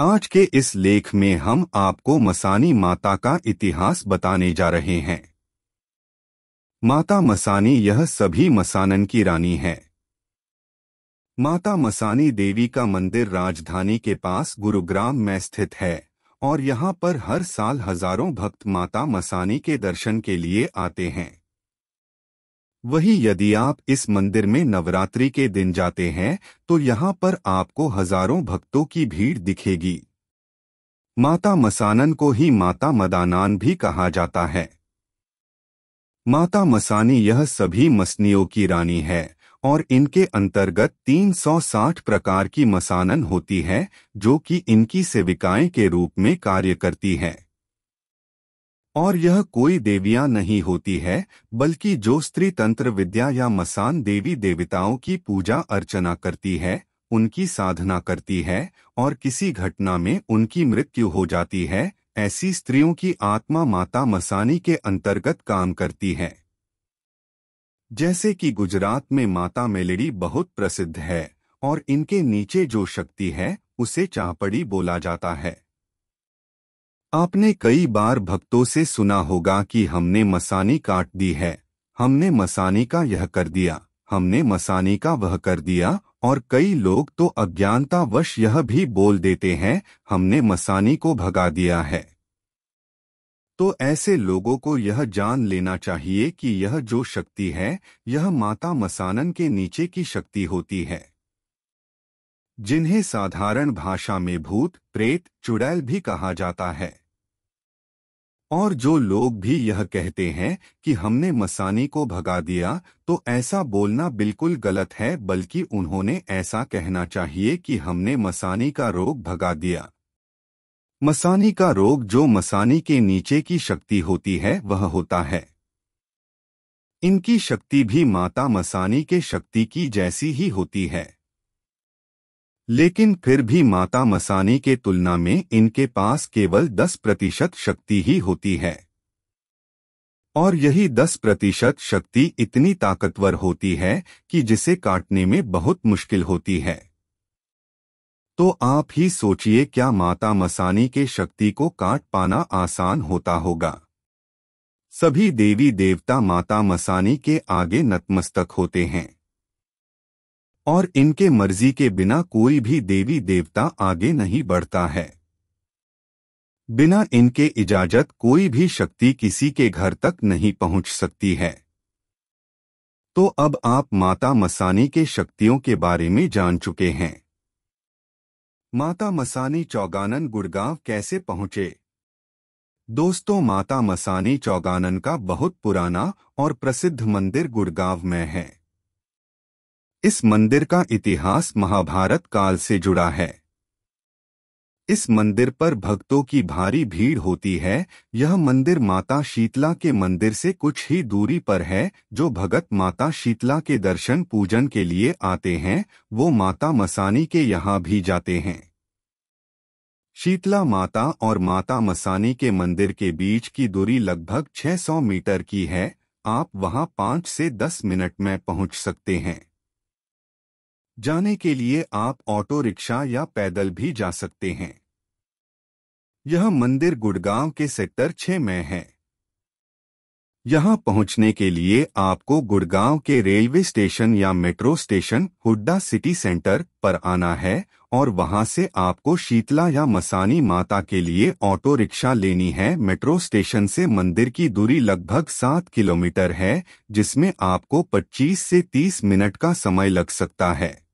आज के इस लेख में हम आपको मसानी माता का इतिहास बताने जा रहे हैं माता मसानी यह सभी मसानन की रानी है माता मसानी देवी का मंदिर राजधानी के पास गुरुग्राम में स्थित है और यहाँ पर हर साल हजारों भक्त माता मसानी के दर्शन के लिए आते हैं वही यदि आप इस मंदिर में नवरात्रि के दिन जाते हैं तो यहाँ पर आपको हजारों भक्तों की भीड़ दिखेगी माता मसानन को ही माता मदानान भी कहा जाता है माता मसानी यह सभी मसनियों की रानी है और इनके अंतर्गत 360 प्रकार की मसानन होती है जो कि इनकी सेविकाएं के रूप में कार्य करती हैं और यह कोई देवियां नहीं होती है बल्कि जो स्त्री तंत्र विद्या या मसान देवी देवताओं की पूजा अर्चना करती है उनकी साधना करती है और किसी घटना में उनकी मृत्यु हो जाती है ऐसी स्त्रियों की आत्मा माता मसानी के अंतर्गत काम करती है जैसे कि गुजरात में माता मेलेडी बहुत प्रसिद्ध है और इनके नीचे जो शक्ति है उसे चाहपड़ी बोला जाता है आपने कई बार भक्तों से सुना होगा कि हमने मसानी काट दी है हमने मसानी का यह कर दिया हमने मसानी का वह कर दिया और कई लोग तो अज्ञानतावश यह भी बोल देते हैं हमने मसानी को भगा दिया है तो ऐसे लोगों को यह जान लेना चाहिए कि यह जो शक्ति है यह माता मसानन के नीचे की शक्ति होती है जिन्हें साधारण भाषा में भूत प्रेत चुड़ैल भी कहा जाता है और जो लोग भी यह कहते हैं कि हमने मसानी को भगा दिया तो ऐसा बोलना बिल्कुल गलत है बल्कि उन्होंने ऐसा कहना चाहिए कि हमने मसानी का रोग भगा दिया मसानी का रोग जो मसानी के नीचे की शक्ति होती है वह होता है इनकी शक्ति भी माता मसानी के शक्ति की जैसी ही होती है लेकिन फिर भी माता मसानी के तुलना में इनके पास केवल 10 प्रतिशत शक्ति ही होती है और यही 10 प्रतिशत शक्ति इतनी ताकतवर होती है कि जिसे काटने में बहुत मुश्किल होती है तो आप ही सोचिए क्या माता मसानी के शक्ति को काट पाना आसान होता होगा सभी देवी देवता माता मसानी के आगे नतमस्तक होते हैं और इनके मर्जी के बिना कोई भी देवी देवता आगे नहीं बढ़ता है बिना इनके इजाजत कोई भी शक्ति किसी के घर तक नहीं पहुंच सकती है तो अब आप माता मसानी के शक्तियों के बारे में जान चुके हैं माता मसानी चौगानन गुड़गांव कैसे पहुंचे दोस्तों माता मसानी चौगानन का बहुत पुराना और प्रसिद्ध मंदिर गुड़गांव में है इस मंदिर का इतिहास महाभारत काल से जुड़ा है इस मंदिर पर भक्तों की भारी भीड़ होती है यह मंदिर माता शीतला के मंदिर से कुछ ही दूरी पर है जो भगत माता शीतला के दर्शन पूजन के लिए आते हैं वो माता मसानी के यहाँ भी जाते हैं शीतला माता और माता मसानी के मंदिर के बीच की दूरी लगभग 600 मीटर की है आप वहाँ 5 से 10 मिनट में पहुँच सकते हैं जाने के लिए आप ऑटो रिक्शा या पैदल भी जा सकते हैं यह मंदिर गुड़गांव के सेक्टर छह में है यहां पहुंचने के लिए आपको गुड़गांव के रेलवे स्टेशन या metro station Huda city centre पर आना है और वहां से आपको शीतला या मसानी माता के लिए ऑटो रिक्शा लेनी है मेट्रो स्टेशन से मंदिर की दूरी लगभग सात किलोमीटर है जिसमें आपको 25 से 30 मिनट का समय लग सकता है